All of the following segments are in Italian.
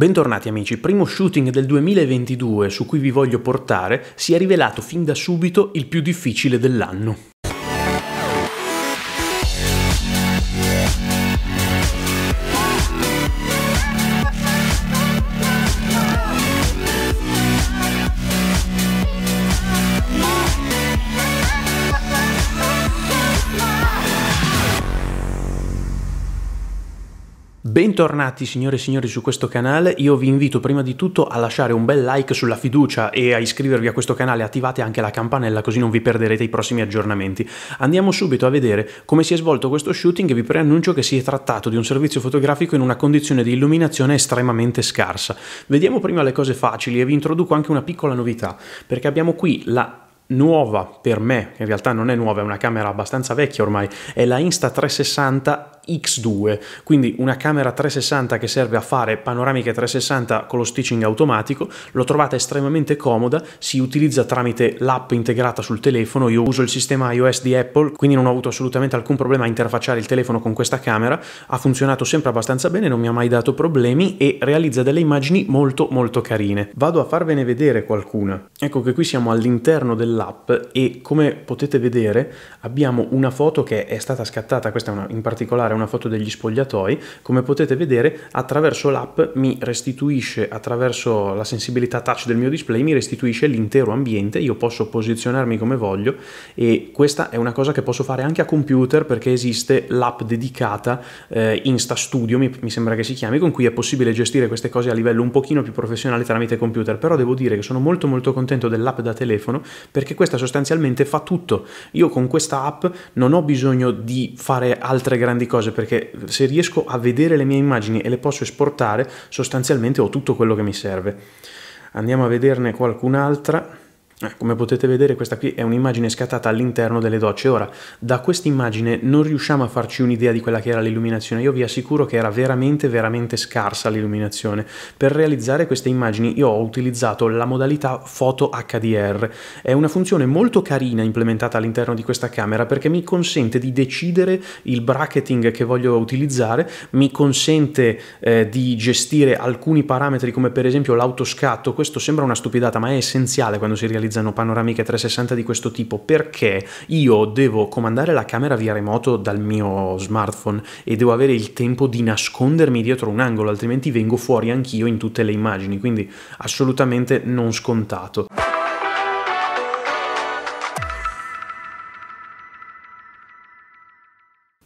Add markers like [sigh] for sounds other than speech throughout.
Bentornati amici, il primo shooting del 2022 su cui vi voglio portare si è rivelato fin da subito il più difficile dell'anno. Bentornati signore e signori su questo canale, io vi invito prima di tutto a lasciare un bel like sulla fiducia e a iscrivervi a questo canale, attivate anche la campanella così non vi perderete i prossimi aggiornamenti. Andiamo subito a vedere come si è svolto questo shooting e vi preannuncio che si è trattato di un servizio fotografico in una condizione di illuminazione estremamente scarsa. Vediamo prima le cose facili e vi introduco anche una piccola novità, perché abbiamo qui la nuova per me, in realtà non è nuova, è una camera abbastanza vecchia ormai, è la Insta360 X2, quindi una camera 360 che serve a fare panoramiche 360 con lo stitching automatico, l'ho trovata estremamente comoda, si utilizza tramite l'app integrata sul telefono, io uso il sistema iOS di Apple, quindi non ho avuto assolutamente alcun problema a interfacciare il telefono con questa camera, ha funzionato sempre abbastanza bene, non mi ha mai dato problemi e realizza delle immagini molto molto carine. Vado a farvene vedere qualcuna. Ecco che qui siamo all'interno della dall'app e come potete vedere abbiamo una foto che è stata scattata, questa è una, in particolare una foto degli spogliatoi, come potete vedere attraverso l'app mi restituisce, attraverso la sensibilità touch del mio display, mi restituisce l'intero ambiente, io posso posizionarmi come voglio e questa è una cosa che posso fare anche a computer perché esiste l'app dedicata eh, Insta Studio, mi, mi sembra che si chiami, con cui è possibile gestire queste cose a livello un pochino più professionale tramite computer, però devo dire che sono molto molto contento dell'app da telefono perché perché questa sostanzialmente fa tutto. Io con questa app non ho bisogno di fare altre grandi cose perché se riesco a vedere le mie immagini e le posso esportare, sostanzialmente ho tutto quello che mi serve. Andiamo a vederne qualcun'altra. Eh. come potete vedere questa qui è un'immagine scattata all'interno delle docce. Ora, da questa immagine non riusciamo a farci un'idea di quella che era l'illuminazione. Io vi assicuro che era veramente, veramente scarsa l'illuminazione. Per realizzare queste immagini io ho utilizzato la modalità foto HDR. È una funzione molto carina implementata all'interno di questa camera perché mi consente di decidere il bracketing che voglio utilizzare, mi consente eh, di gestire alcuni parametri come per esempio l'autoscatto. Questo sembra una stupidata ma è essenziale quando si realizza realizzano panoramiche 360 di questo tipo perché io devo comandare la camera via remoto dal mio smartphone e devo avere il tempo di nascondermi dietro un angolo, altrimenti vengo fuori anch'io in tutte le immagini, quindi assolutamente non scontato.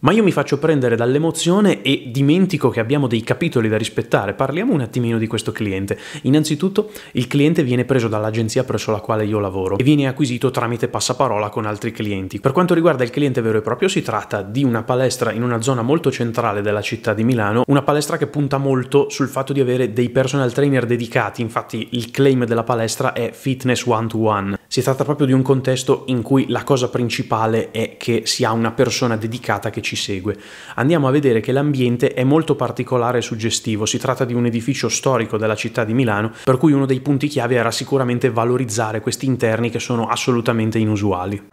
ma io mi faccio prendere dall'emozione e dimentico che abbiamo dei capitoli da rispettare. Parliamo un attimino di questo cliente. Innanzitutto, il cliente viene preso dall'agenzia presso la quale io lavoro e viene acquisito tramite passaparola con altri clienti. Per quanto riguarda il cliente vero e proprio, si tratta di una palestra in una zona molto centrale della città di Milano, una palestra che punta molto sul fatto di avere dei personal trainer dedicati, infatti il claim della palestra è fitness one to one. Si tratta proprio di un contesto in cui la cosa principale è che si ha una persona dedicata che ci ci segue. Andiamo a vedere che l'ambiente è molto particolare e suggestivo, si tratta di un edificio storico della città di Milano, per cui uno dei punti chiave era sicuramente valorizzare questi interni che sono assolutamente inusuali.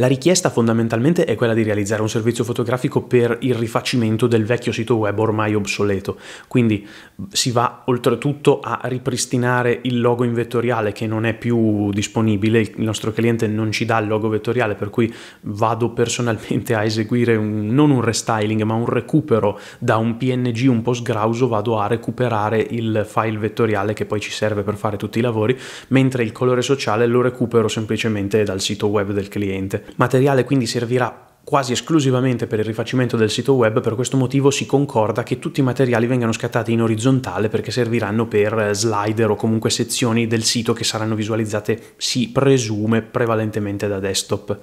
La richiesta fondamentalmente è quella di realizzare un servizio fotografico per il rifacimento del vecchio sito web ormai obsoleto, quindi si va oltretutto a ripristinare il logo in vettoriale che non è più disponibile, il nostro cliente non ci dà il logo vettoriale per cui vado personalmente a eseguire un, non un restyling ma un recupero da un PNG un po' sgrauso, vado a recuperare il file vettoriale che poi ci serve per fare tutti i lavori, mentre il colore sociale lo recupero semplicemente dal sito web del cliente materiale quindi servirà quasi esclusivamente per il rifacimento del sito web, per questo motivo si concorda che tutti i materiali vengano scattati in orizzontale perché serviranno per eh, slider o comunque sezioni del sito che saranno visualizzate, si presume, prevalentemente da desktop.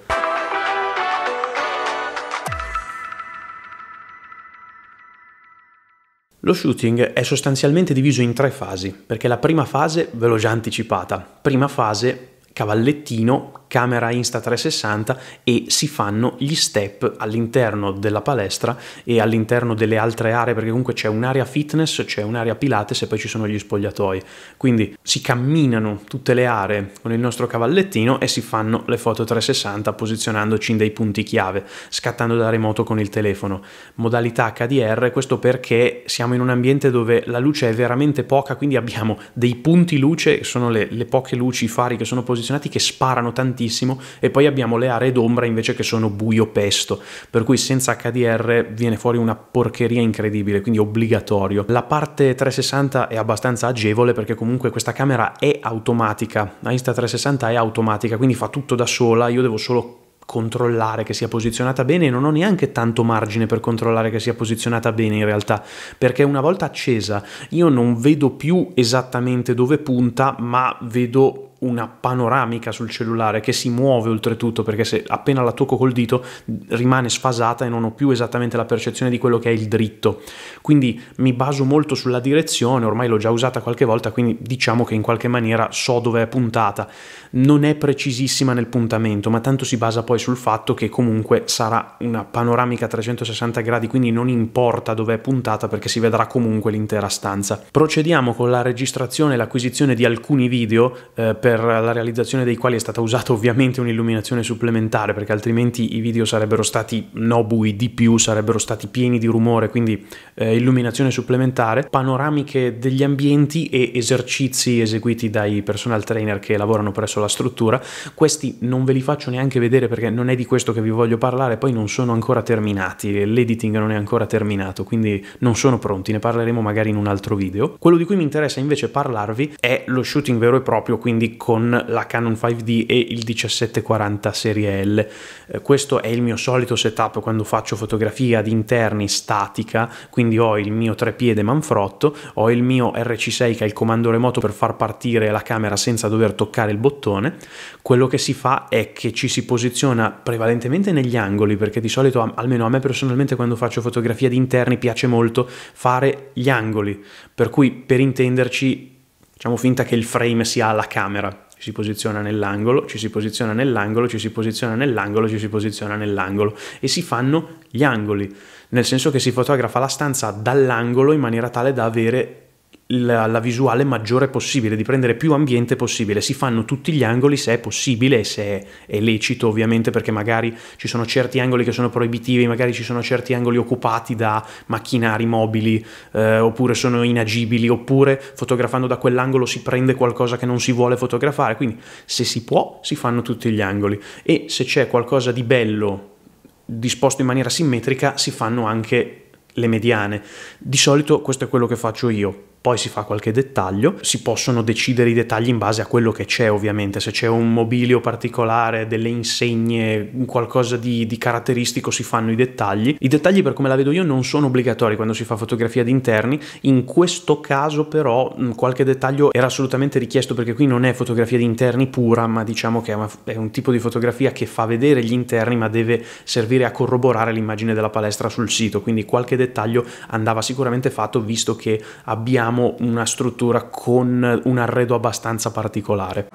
Lo shooting è sostanzialmente diviso in tre fasi, perché la prima fase ve l'ho già anticipata. Prima fase, cavallettino, camera Insta360 e si fanno gli step all'interno della palestra e all'interno delle altre aree, perché comunque c'è un'area fitness, c'è un'area pilates e poi ci sono gli spogliatoi. Quindi si camminano tutte le aree con il nostro cavallettino e si fanno le foto 360 posizionandoci in dei punti chiave, scattando da remoto con il telefono. Modalità HDR, questo perché siamo in un ambiente dove la luce è veramente poca, quindi abbiamo dei punti luce, sono le, le poche luci, i fari che sono posizionati che sparano tantissimo tantissimo e poi abbiamo le aree d'ombra invece che sono buio pesto, per cui senza HDR viene fuori una porcheria incredibile, quindi obbligatorio. La parte 360 è abbastanza agevole perché comunque questa camera è automatica, la Insta360 è automatica, quindi fa tutto da sola, io devo solo controllare che sia posizionata bene e non ho neanche tanto margine per controllare che sia posizionata bene in realtà perché una volta accesa io non vedo più esattamente dove punta ma vedo una panoramica sul cellulare che si muove oltretutto perché se appena la tocco col dito rimane sfasata e non ho più esattamente la percezione di quello che è il dritto. Quindi mi baso molto sulla direzione, ormai l'ho già usata qualche volta, quindi diciamo che in qualche maniera so dove è puntata. Non è precisissima nel puntamento, ma tanto si basa poi sul fatto che comunque sarà una panoramica a 360 gradi, quindi non importa dove è puntata perché si vedrà comunque l'intera stanza. Procediamo con la registrazione e l'acquisizione di alcuni video eh, per la realizzazione dei quali è stata usata ovviamente un'illuminazione supplementare, perché altrimenti i video sarebbero stati nobui di più, sarebbero stati pieni di rumore, quindi eh, illuminazione supplementare, panoramiche degli ambienti e esercizi eseguiti dai personal trainer che lavorano presso la struttura. Questi non ve li faccio neanche vedere perché non è di questo che vi voglio parlare, poi non sono ancora terminati, l'editing non è ancora terminato, quindi non sono pronti, ne parleremo magari in un altro video. Quello di cui mi interessa invece parlarvi è lo shooting vero e proprio, quindi con la Canon 5D e il 1740 serie L. Eh, questo è il mio solito setup quando faccio fotografia di interni statica, quindi ho il mio trepiede manfrotto, ho il mio RC6 che è il comando remoto per far partire la camera senza dover toccare il bottone. Quello che si fa è che ci si posiziona prevalentemente negli angoli, perché di solito almeno a me personalmente quando faccio fotografia di interni piace molto fare gli angoli, per cui per intenderci facciamo finta che il frame sia la camera, ci si posiziona nell'angolo, ci si posiziona nell'angolo, ci si posiziona nell'angolo, ci si posiziona nell'angolo e si fanno gli angoli, nel senso che si fotografa la stanza dall'angolo in maniera tale da avere la, la, visuale maggiore possibile, di prendere più ambiente possibile. Si fanno tutti gli angoli se è possibile, se è, è, lecito ovviamente, perché magari ci sono certi angoli che sono proibitivi, magari ci sono certi angoli occupati da macchinari mobili, eh, oppure sono inagibili, oppure fotografando da quell'angolo si prende qualcosa che non si vuole fotografare. Quindi se si può, si fanno tutti gli angoli. E se c'è qualcosa di bello disposto in maniera simmetrica, si fanno anche le mediane. Di solito questo è quello che faccio io poi si fa qualche dettaglio, si possono decidere i dettagli in base a quello che c'è ovviamente, se c'è un mobilio particolare, delle insegne, qualcosa di, di caratteristico si fanno i dettagli. I dettagli per come la vedo io non sono obbligatori quando si fa fotografia di interni, in questo caso però qualche dettaglio era assolutamente richiesto perché qui non è fotografia di interni pura, ma diciamo che è, una, è un tipo di fotografia che fa vedere gli interni ma deve servire a corroborare l'immagine della palestra sul sito, quindi qualche dettaglio andava sicuramente fatto visto che abbiamo abbiamo una struttura con un arredo abbastanza particolare.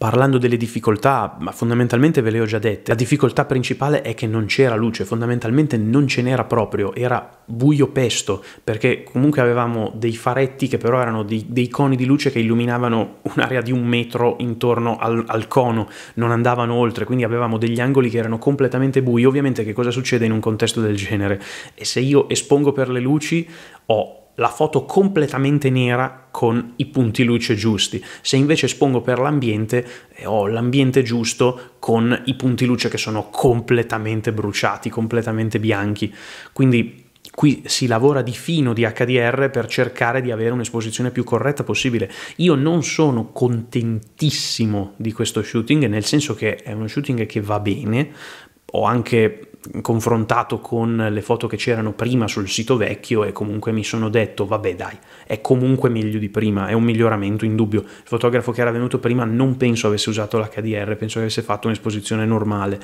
Parlando delle difficoltà, ma fondamentalmente ve le ho già dette, la difficoltà principale è che non c'era luce, fondamentalmente non ce n'era proprio, era buio pesto, perché comunque avevamo dei faretti che però erano dei, dei coni di luce che illuminavano un'area di un metro intorno al, al cono, non andavano oltre, quindi avevamo degli angoli che erano completamente bui. Ovviamente che cosa succede in un contesto del genere? E se io espongo per le luci ho la foto completamente nera con i punti luce giusti. Se invece espongo per l'ambiente, eh, ho l'ambiente giusto con i punti luce che sono completamente bruciati, completamente bianchi. Quindi Qui si lavora di fino di HDR per cercare di avere un'esposizione più corretta possibile. Io non sono contentissimo di questo shooting, nel senso che è uno shooting che va bene, ho anche confrontato con le foto che c'erano prima sul sito vecchio e comunque mi sono detto vabbè dai, è comunque meglio di prima, è un miglioramento indubbio. Il fotografo che era venuto prima non penso avesse usato l'HDR, penso che avesse fatto un'esposizione normale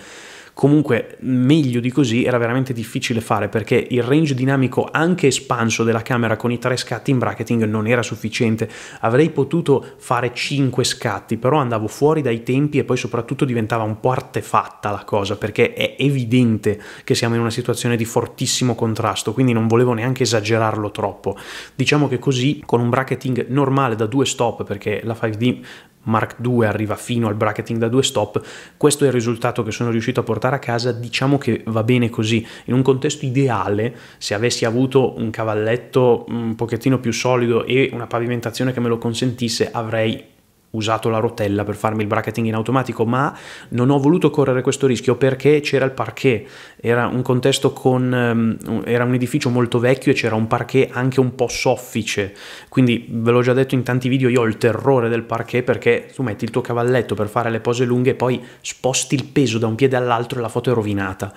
Comunque meglio di così era veramente difficile fare perché il range dinamico anche espanso della camera con i tre scatti in bracketing non era sufficiente. Avrei potuto fare 5 scatti, però andavo fuori dai tempi e poi soprattutto diventava un po' artefatta la cosa perché è evidente che siamo in una situazione di fortissimo contrasto, quindi non volevo neanche esagerarlo troppo. Diciamo che così con un bracketing normale da due stop perché la 5D Mark II arriva fino al bracketing da due stop, questo è il risultato che sono riuscito a portare a casa, diciamo che va bene così, in un contesto ideale se avessi avuto un cavalletto un pochettino più solido e una pavimentazione che me lo consentisse avrei usato la rotella per farmi il bracketing in automatico, ma non ho voluto correre questo rischio perché c'era il parquet, era un contesto con ehm, era un edificio molto vecchio e c'era un parquet anche un po' soffice. Quindi ve l'ho già detto in tanti video, io ho il terrore del parquet perché tu metti il tuo cavalletto per fare le pose lunghe e poi sposti il peso da un piede all'altro e la foto è rovinata.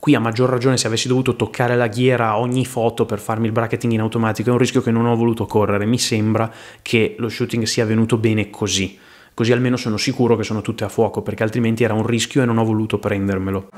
Qui a maggior ragione se avessi dovuto toccare la ghiera ogni foto per farmi il bracketing in automatico è un rischio che non ho voluto correre, mi sembra che lo shooting sia venuto bene così, così almeno sono sicuro che sono tutte a fuoco perché altrimenti era un rischio e non ho voluto prendermelo.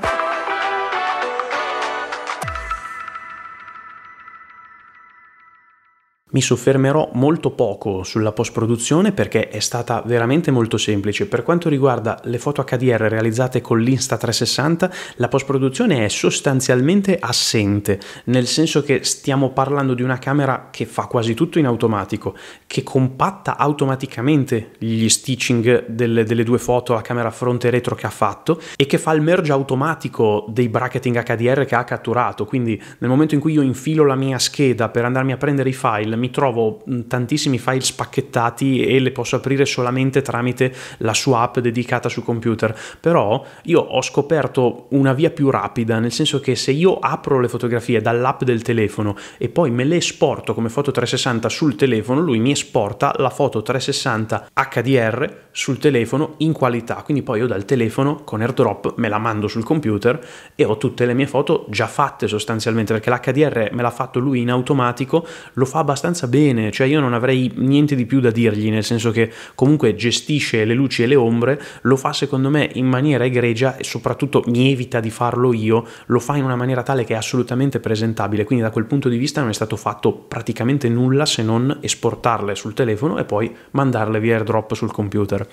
Mi soffermerò molto poco sulla post-produzione perché è stata veramente molto semplice. Per quanto riguarda le foto HDR realizzate con l'Insta360, la post-produzione è sostanzialmente assente, nel senso che stiamo parlando di una camera che fa quasi tutto in automatico, che compatta automaticamente gli stitching delle, delle due foto, la camera fronte e retro che ha fatto, e che fa il merge automatico dei bracketing HDR che ha catturato. Quindi nel momento in cui io infilo la mia scheda per andarmi a prendere i file, mi trovo tantissimi file spacchettati e le posso aprire solamente tramite la sua app dedicata su computer. Però io ho scoperto una via più rapida, nel senso che se io apro le fotografie dall'app del telefono e poi me le esporto come foto 360 sul telefono, lui mi esporta la foto 360 HDR sul telefono in qualità. Quindi poi io dal telefono con AirDrop me la mando sul computer e ho tutte le mie foto già fatte sostanzialmente perché l'HDR me l'ha fatto lui in automatico, lo fa abbastanza abbastanza bene, cioè io non avrei niente di più da dirgli, nel senso che comunque gestisce le luci e le ombre, lo fa secondo me in maniera egregia e soprattutto mi evita di farlo io, lo fa in una maniera tale che è assolutamente presentabile, quindi da quel punto di vista non è stato fatto praticamente nulla se non esportarle sul telefono e poi mandarle via airdrop sul computer.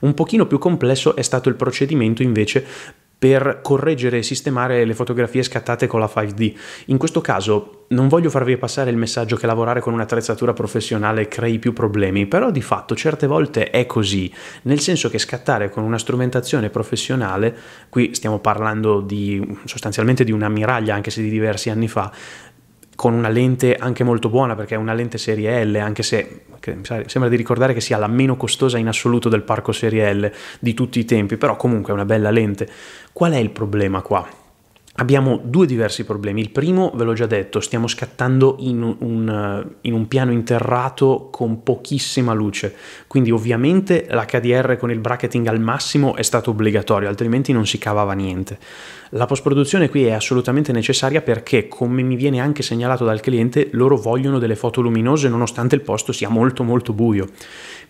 Un pochino più complesso è stato il procedimento invece per correggere e sistemare le fotografie scattate con la 5D. In questo caso non voglio farvi passare il messaggio che lavorare con un'attrezzatura professionale crei più problemi, però di fatto certe volte è così, nel senso che scattare con una strumentazione professionale, qui stiamo parlando di, sostanzialmente di una miraglia anche se di diversi anni fa, con una lente anche molto buona perché è una lente serie L, anche se sembra di ricordare che sia la meno costosa in assoluto del parco serie L di tutti i tempi, però comunque è una bella lente. Qual è il problema qua? Abbiamo due diversi problemi. Il primo, ve l'ho già detto, stiamo scattando in un, in un, piano interrato con pochissima luce, quindi ovviamente l'HDR con il bracketing al massimo è stato obbligatorio, altrimenti non si cavava niente. La post-produzione qui è assolutamente necessaria perché, come mi viene anche segnalato dal cliente, loro vogliono delle foto luminose nonostante il posto sia molto molto buio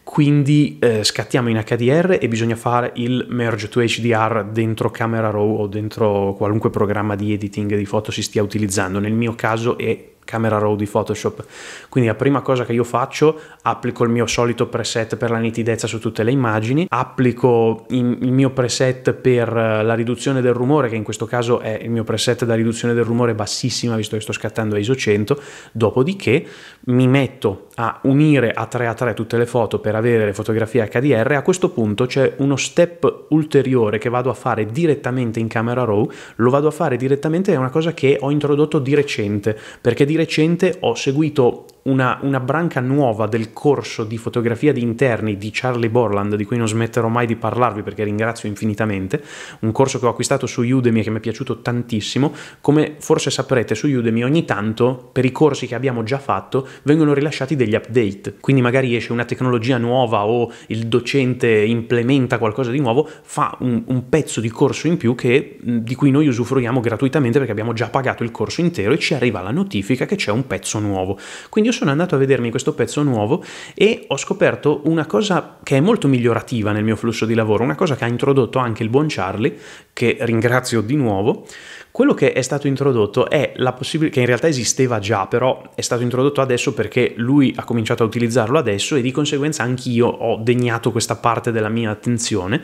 quindi eh, scattiamo in HDR e bisogna fare il merge to HDR dentro Camera Raw o dentro qualunque programma di editing di foto si stia utilizzando. Nel mio caso è Camera Raw di Photoshop. Quindi la prima cosa che io faccio, applico il mio solito preset per la nitidezza su tutte le immagini, applico il mio preset per eh, la riduzione del rumore, che in questo caso è il mio preset da riduzione del rumore bassissima, visto che sto scattando a ISO 100, dopodiché mi metto a unire a 3 a 3 tutte le foto per avere le fotografie HDR, a questo punto c'è uno step ulteriore che vado a fare direttamente in Camera Raw, lo vado a fare direttamente, è una cosa che ho introdotto di recente, perché di recente ho seguito una, una, branca nuova del corso di fotografia di interni di Charlie Borland, di cui non smetterò mai di parlarvi perché ringrazio infinitamente, un corso che ho acquistato su Udemy e che mi è piaciuto tantissimo, come forse saprete su Udemy ogni tanto per i corsi che abbiamo già fatto vengono rilasciati degli update, quindi magari esce una tecnologia nuova o il docente implementa qualcosa di nuovo, fa un, un pezzo di corso in più che, di cui noi usufruiamo gratuitamente perché abbiamo già pagato il corso intero e ci arriva la notifica che c'è un pezzo nuovo. Quindi io sono andato a vedermi questo pezzo nuovo e ho scoperto una cosa che è molto migliorativa nel mio flusso di lavoro, una cosa che ha introdotto anche il buon Charlie, che ringrazio di nuovo. Quello che è stato introdotto è la possibilità, che in realtà esisteva già, però è stato introdotto adesso perché lui ha cominciato a utilizzarlo adesso e di conseguenza anch'io ho degnato questa parte della mia attenzione.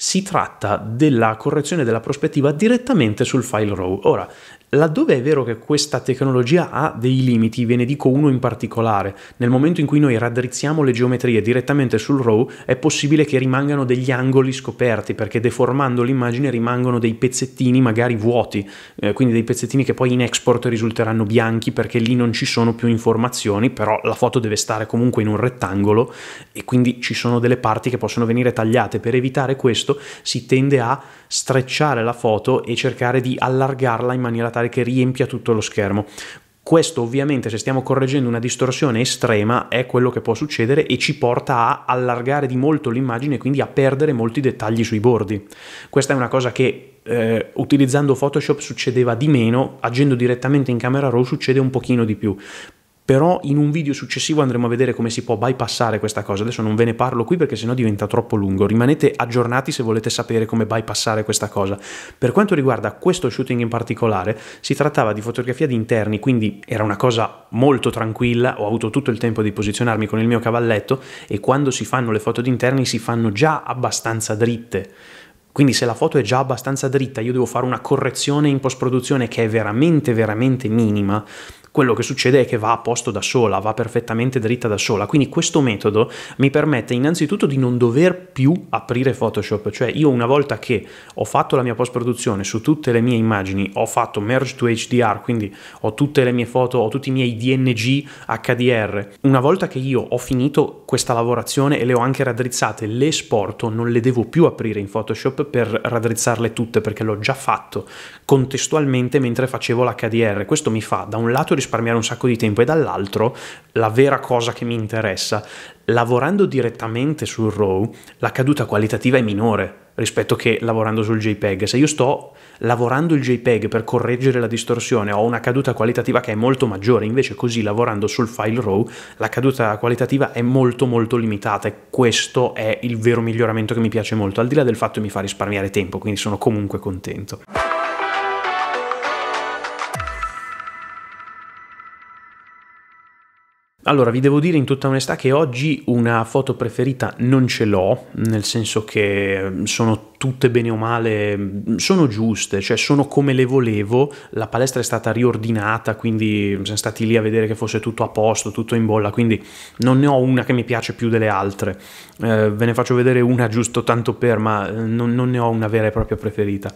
Si tratta della correzione della prospettiva direttamente sul file RAW. Ora, Laddove è vero che questa tecnologia ha dei limiti, ve ne dico uno in particolare, nel momento in cui noi raddrizziamo le geometrie direttamente sul RAW è possibile che rimangano degli angoli scoperti perché deformando l'immagine rimangono dei pezzettini magari vuoti, eh, quindi dei pezzettini che poi in export risulteranno bianchi perché lì non ci sono più informazioni, però la foto deve stare comunque in un rettangolo e quindi ci sono delle parti che possono venire tagliate. Per evitare questo si tende a strecciare la foto e cercare di allargarla in maniera tale che riempia tutto lo schermo. Questo ovviamente se stiamo correggendo una distorsione estrema è quello che può succedere e ci porta a allargare di molto l'immagine e quindi a perdere molti dettagli sui bordi. Questa è una cosa che eh, utilizzando Photoshop succedeva di meno, agendo direttamente in camera RAW succede un pochino di più, però in un video successivo andremo a vedere come si può bypassare questa cosa. Adesso non ve ne parlo qui perché sennò diventa troppo lungo. Rimanete aggiornati se volete sapere come bypassare questa cosa. Per quanto riguarda questo shooting in particolare, si trattava di fotografia di interni, quindi era una cosa molto tranquilla, ho avuto tutto il tempo di posizionarmi con il mio cavalletto e quando si fanno le foto di interni si fanno già abbastanza dritte. Quindi se la foto è già abbastanza dritta, io devo fare una correzione in post-produzione che è veramente, veramente minima, quello che succede è che va a posto da sola, va perfettamente dritta da sola. Quindi questo metodo mi permette innanzitutto di non dover più aprire Photoshop, cioè io una volta che ho fatto la mia post produzione su tutte le mie immagini, ho fatto merge to HDR, quindi ho tutte le mie foto, ho tutti i miei DNG HDR. Una volta che io ho finito questa lavorazione e le ho anche raddrizzate, le esporto, non le devo più aprire in Photoshop per raddrizzarle tutte perché l'ho già fatto contestualmente mentre facevo l'HDR. Questo mi fa da un lato risparmiare un sacco di tempo e dall'altro la vera cosa che mi interessa, lavorando direttamente sul RAW, la caduta qualitativa è minore rispetto che lavorando sul JPEG. Se io sto lavorando il JPEG per correggere la distorsione ho una caduta qualitativa che è molto maggiore, invece così lavorando sul file RAW la caduta qualitativa è molto molto limitata e questo è il vero miglioramento che mi piace molto, al di là del fatto che mi fa risparmiare tempo, quindi sono comunque contento. Allora, vi devo dire in tutta onestà che oggi una foto preferita non ce l'ho, nel senso che mm, sono tutte bene o male, mm, sono giuste, cioè sono come le volevo, la palestra è stata riordinata, quindi mm, siamo stati lì a vedere che fosse tutto a posto, tutto in bolla, quindi non ne ho una che mi piace più delle altre, eh, ve ne faccio vedere una giusto tanto per, ma non, non ne ho una vera e propria preferita.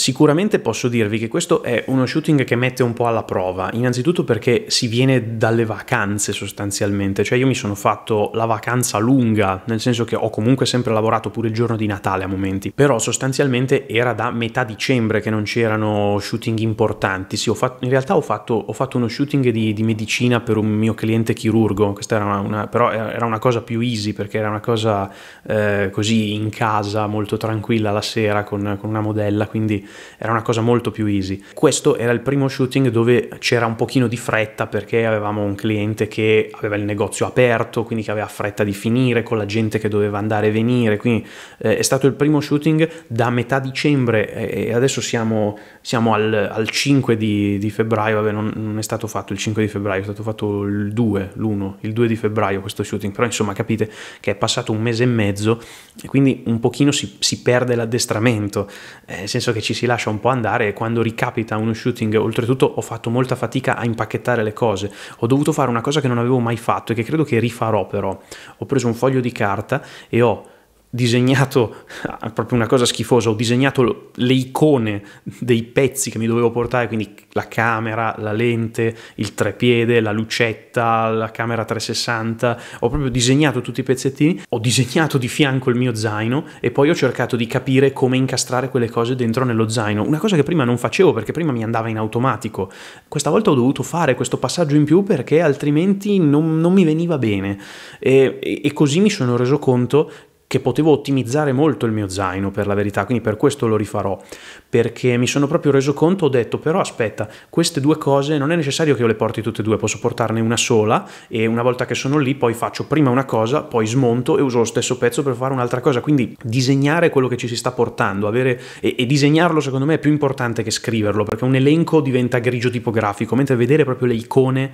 Sicuramente posso dirvi che questo è uno shooting che mette un po' alla prova, innanzitutto perché si viene dalle vacanze sostanzialmente, cioè io mi sono fatto la vacanza lunga, nel senso che ho comunque sempre lavorato pure il giorno di Natale a momenti, però sostanzialmente era da metà dicembre che non c'erano shooting importanti, sì, fatto, in realtà ho fatto, ho fatto uno shooting di, di, medicina per un mio cliente chirurgo, questa era una, una, però era una cosa più easy perché era una cosa eh, così in casa, molto tranquilla la sera con, con una modella, quindi era una cosa molto più easy. Questo era il primo shooting dove c'era un pochino di fretta perché avevamo un cliente che aveva il negozio aperto, quindi che aveva fretta di finire con la gente che doveva andare e venire, quindi eh, è stato il primo shooting da metà dicembre eh, e adesso siamo, siamo al, al, 5 di, di febbraio, vabbè non, non, è stato fatto il 5 di febbraio, è stato fatto il 2, l'1, il 2 di febbraio questo shooting, però insomma capite che è passato un mese e mezzo e quindi un pochino si, si perde l'addestramento, eh, nel senso che ci ci si lascia un po' andare e quando ricapita uno shooting, oltretutto ho fatto molta fatica a impacchettare le cose, ho dovuto fare una cosa che non avevo mai fatto e che credo che rifarò però. Ho preso un foglio di carta e ho disegnato ah, proprio una cosa schifosa, ho disegnato le icone dei pezzi che mi dovevo portare, quindi la camera, la lente, il trepiede, la lucetta, la camera 360, ho proprio disegnato tutti i pezzettini, ho disegnato di fianco il mio zaino e poi ho cercato di capire come incastrare quelle cose dentro nello zaino, una cosa che prima non facevo perché prima mi andava in automatico, questa volta ho dovuto fare questo passaggio in più perché altrimenti non, non mi veniva bene e, e, e così mi sono reso conto che potevo ottimizzare molto il mio zaino per la verità, quindi per questo lo rifarò, perché mi sono proprio reso conto, ho detto però aspetta, queste due cose non è necessario che io le porti tutte e due, posso portarne una sola e una volta che sono lì poi faccio prima una cosa, poi smonto e uso lo stesso pezzo per fare un'altra cosa, quindi disegnare quello che ci si sta portando, avere, e, e disegnarlo secondo me è più importante che scriverlo, perché un elenco diventa grigio tipografico, mentre vedere proprio le icone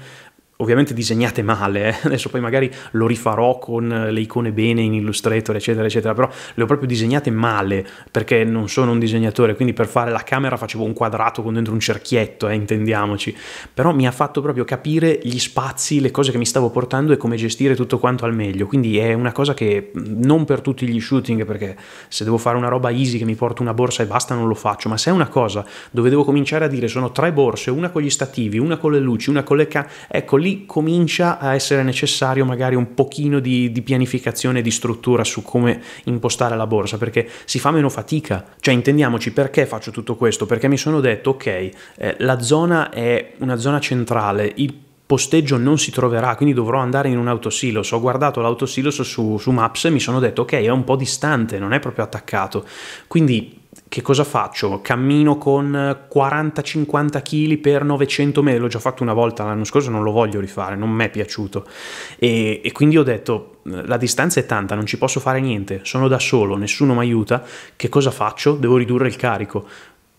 ovviamente disegnate male, eh? [laughs] adesso poi magari lo rifarò con le icone bene in Illustrator eccetera eccetera, però le ho proprio disegnate male perché non sono un disegnatore, quindi per fare la camera facevo un quadrato con dentro un cerchietto, eh, intendiamoci, però mi ha fatto proprio capire gli spazi, le cose che mi stavo portando e come gestire tutto quanto al meglio, quindi è una cosa che non per tutti gli shooting perché se devo fare una roba easy che mi porto una borsa e basta non lo faccio, ma se è una cosa dove devo cominciare a dire sono tre borse, una con gli stativi, una con le luci, una con le ca... ecco lì comincia a essere necessario magari un pochino di, di pianificazione di struttura su come impostare la borsa, perché si fa meno fatica. Cioè, intendiamoci, perché faccio tutto questo? Perché mi sono detto, ok, eh, la zona è una zona centrale, il posteggio non si troverà, quindi dovrò andare in un autosilos. Ho guardato l'autosilos su, su Maps e mi sono detto, ok, è un po' distante, non è proprio attaccato. Quindi che cosa faccio? Cammino con 40-50 kg per 900 metri, l'ho già fatto una volta l'anno scorso, non lo voglio rifare, non mi è piaciuto. E, e, quindi ho detto, la distanza è tanta, non ci posso fare niente, sono da solo, nessuno mi aiuta, che cosa faccio? Devo ridurre il carico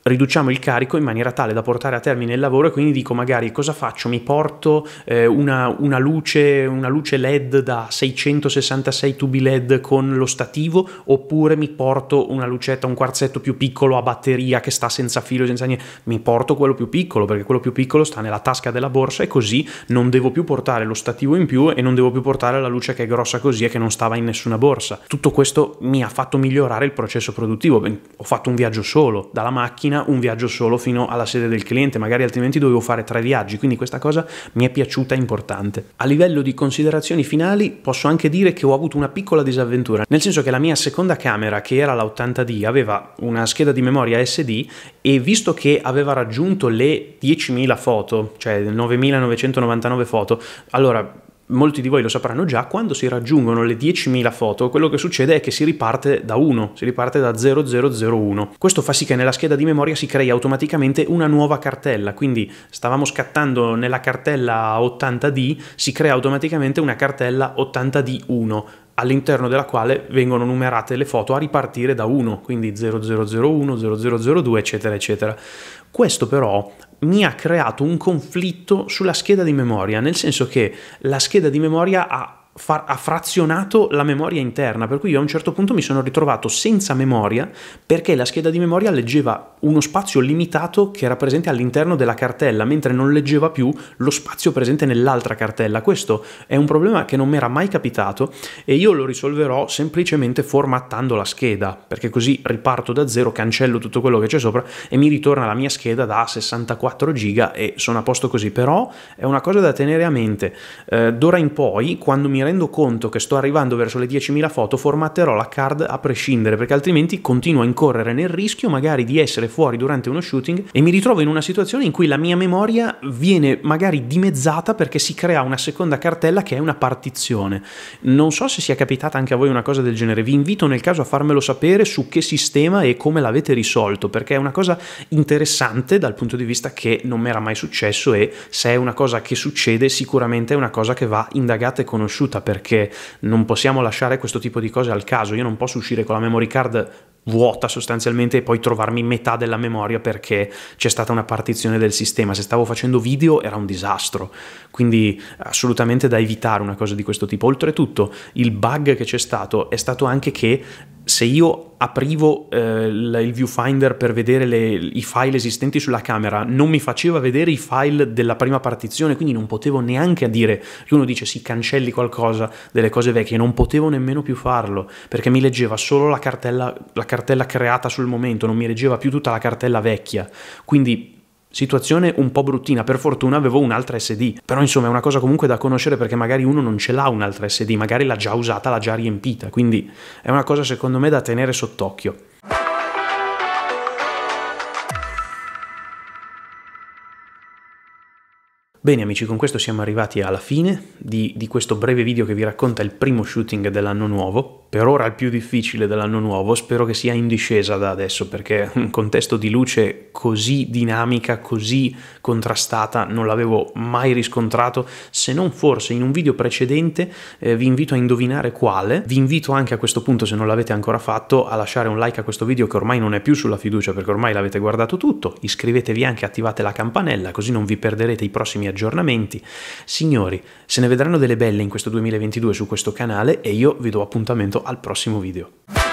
riduciamo il carico in maniera tale da portare a termine il lavoro e quindi dico magari cosa faccio? Mi porto eh, una, una, luce, una luce LED da 666 tubi LED con lo stativo oppure mi porto una lucetta, un quarzetto più piccolo a batteria che sta senza filo, senza niente, mi porto quello più piccolo perché quello più piccolo sta nella tasca della borsa e così non devo più portare lo stativo in più e non devo più portare la luce che è grossa così e che non stava in nessuna borsa. Tutto questo mi ha fatto migliorare il processo produttivo, ho fatto un viaggio solo dalla macchina macchina un viaggio solo fino alla sede del cliente, magari altrimenti dovevo fare tre viaggi, quindi questa cosa mi è piaciuta importante. A livello di considerazioni finali posso anche dire che ho avuto una piccola disavventura, nel senso che la mia seconda camera, che era la 80D, aveva una scheda di memoria SD e visto che aveva raggiunto le 10.000 foto, cioè 9.999 foto, allora molti di voi lo sapranno già, quando si raggiungono le 10.000 foto, quello che succede è che si riparte da 1, si riparte da 0001. Questo fa sì che nella scheda di memoria si crei automaticamente una nuova cartella, quindi stavamo scattando nella cartella 80D, si crea automaticamente una cartella 80D1 all'interno della quale vengono numerate le foto a ripartire da 1, quindi 0001, 0002, eccetera, eccetera. Questo però mi ha creato un conflitto sulla scheda di memoria, nel senso che la scheda di memoria ha far, ha frazionato la memoria interna, per cui io a un certo punto mi sono ritrovato senza memoria perché la scheda di memoria leggeva uno spazio limitato che era presente all'interno della cartella, mentre non leggeva più lo spazio presente nell'altra cartella. Questo è un problema che non mi era mai capitato e io lo risolverò semplicemente formattando la scheda, perché così riparto da zero, cancello tutto quello che c'è sopra e mi ritorna la mia scheda da 64 giga e sono a posto così. Però è una cosa da tenere a mente. Eh, d'ora in poi, quando mi tenendo conto che sto arrivando verso le 10.000 foto, formatterò la card a prescindere, perché altrimenti continuo a incorrere nel rischio magari di essere fuori durante uno shooting e mi ritrovo in una situazione in cui la mia memoria viene magari dimezzata perché si crea una seconda cartella che è una partizione. Non so se sia capitata anche a voi una cosa del genere, vi invito nel caso a farmelo sapere su che sistema e come l'avete risolto, perché è una cosa interessante dal punto di vista che non mi era mai successo e se è una cosa che succede sicuramente è una cosa che va indagata e conosciuta pronta perché non possiamo lasciare questo tipo di cose al caso. Io non posso uscire con la memory card vuota sostanzialmente e poi trovarmi metà della memoria perché c'è stata una partizione del sistema. Se stavo facendo video era un disastro, quindi assolutamente da evitare una cosa di questo tipo. Oltretutto il bug che c'è stato è stato anche che se io aprivo eh, il viewfinder per vedere le, i file esistenti sulla camera, non mi faceva vedere i file della prima partizione, quindi non potevo neanche dire che uno dice si cancelli qualcosa delle cose vecchie, non potevo nemmeno più farlo, perché mi leggeva solo la cartella, la cartella creata sul momento, non mi leggeva più tutta la cartella vecchia. Quindi Situazione un po' bruttina, per fortuna avevo un'altra SD, però insomma è una cosa comunque da conoscere perché magari uno non ce l'ha un'altra SD, magari l'ha già usata, l'ha già riempita, quindi è una cosa secondo me da tenere sott'occhio. Bene amici, con questo siamo arrivati alla fine di, di questo breve video che vi racconta il primo shooting dell'anno nuovo per ora il più difficile dell'anno nuovo, spero che sia in discesa da adesso perché un contesto di luce così dinamica, così contrastata non l'avevo mai riscontrato, se non forse in un video precedente eh, vi invito a indovinare quale. Vi invito anche a questo punto se non l'avete ancora fatto a lasciare un like a questo video che ormai non è più sulla fiducia perché ormai l'avete guardato tutto, iscrivetevi anche, attivate la campanella così non vi perderete i prossimi aggiornamenti. Signori, se ne vedranno delle belle in questo 2022 su questo canale e io vi do appuntamento al prossimo video.